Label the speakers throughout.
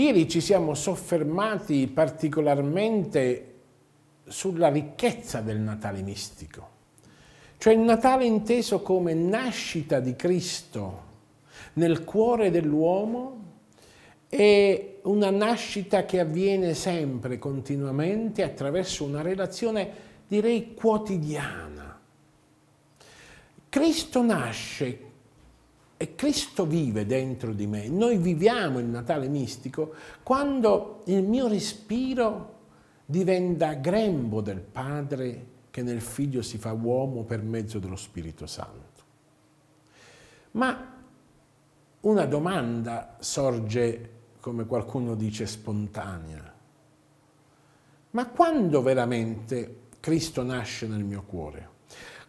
Speaker 1: Ieri ci siamo soffermati particolarmente sulla ricchezza del Natale mistico, cioè il Natale inteso come nascita di Cristo nel cuore dell'uomo è una nascita che avviene sempre, continuamente, attraverso una relazione, direi, quotidiana. Cristo nasce e Cristo vive dentro di me. Noi viviamo il Natale mistico quando il mio respiro diventa grembo del Padre che nel Figlio si fa uomo per mezzo dello Spirito Santo. Ma una domanda sorge, come qualcuno dice, spontanea. Ma quando veramente Cristo nasce nel mio cuore?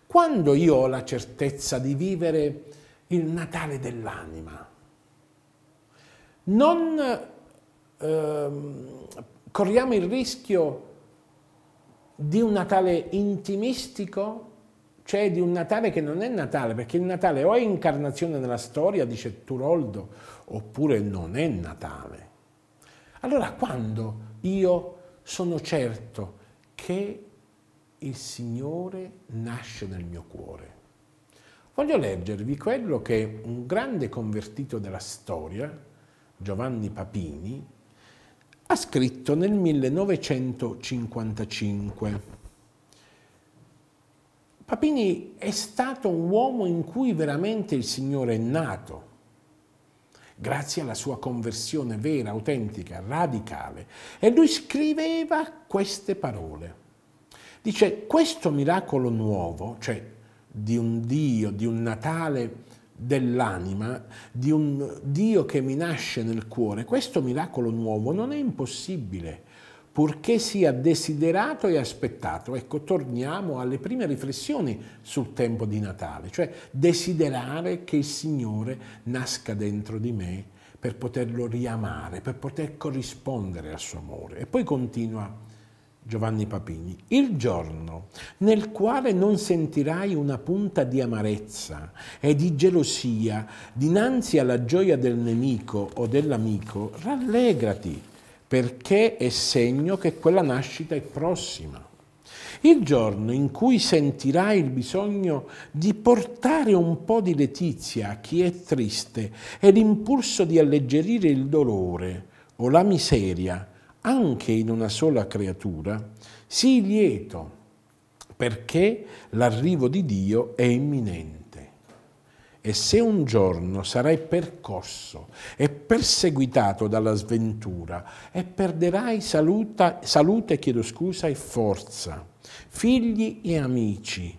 Speaker 1: Quando io ho la certezza di vivere il Natale dell'anima. Non ehm, corriamo il rischio di un Natale intimistico, cioè di un Natale che non è Natale, perché il Natale o è incarnazione nella storia, dice Turoldo, oppure non è Natale. Allora quando io sono certo che il Signore nasce nel mio cuore, Voglio leggervi quello che un grande convertito della storia, Giovanni Papini, ha scritto nel 1955. Papini è stato un uomo in cui veramente il Signore è nato, grazie alla sua conversione vera, autentica, radicale. E lui scriveva queste parole. Dice, questo miracolo nuovo, cioè di un Dio, di un Natale dell'anima, di un Dio che mi nasce nel cuore, questo miracolo nuovo non è impossibile, purché sia desiderato e aspettato. Ecco, torniamo alle prime riflessioni sul tempo di Natale, cioè desiderare che il Signore nasca dentro di me per poterlo riamare, per poter corrispondere al suo amore. E poi continua Giovanni Papini, il giorno nel quale non sentirai una punta di amarezza e di gelosia dinanzi alla gioia del nemico o dell'amico, rallegrati, perché è segno che quella nascita è prossima. Il giorno in cui sentirai il bisogno di portare un po' di letizia a chi è triste e l'impulso di alleggerire il dolore o la miseria anche in una sola creatura, sii lieto perché l'arrivo di Dio è imminente. E se un giorno sarai percorso e perseguitato dalla sventura e perderai saluta, salute, chiedo scusa, e forza, figli e amici,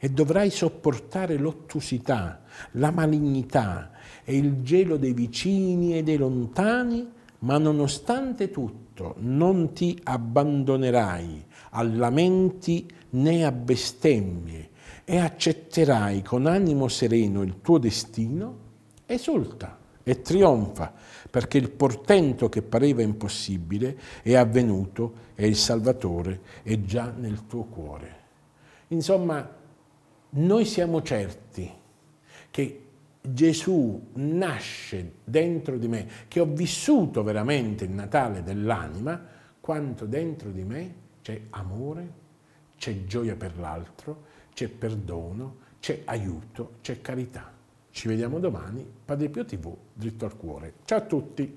Speaker 1: e dovrai sopportare l'ottusità, la malignità e il gelo dei vicini e dei lontani, ma nonostante tutto non ti abbandonerai a lamenti né a bestemmie e accetterai con animo sereno il tuo destino, esulta e trionfa, perché il portento che pareva impossibile è avvenuto e il Salvatore è già nel tuo cuore. Insomma, noi siamo certi che Gesù nasce dentro di me, che ho vissuto veramente il Natale dell'anima, quanto dentro di me c'è amore, c'è gioia per l'altro, c'è perdono, c'è aiuto, c'è carità. Ci vediamo domani, Padre Pio TV, dritto al cuore. Ciao a tutti!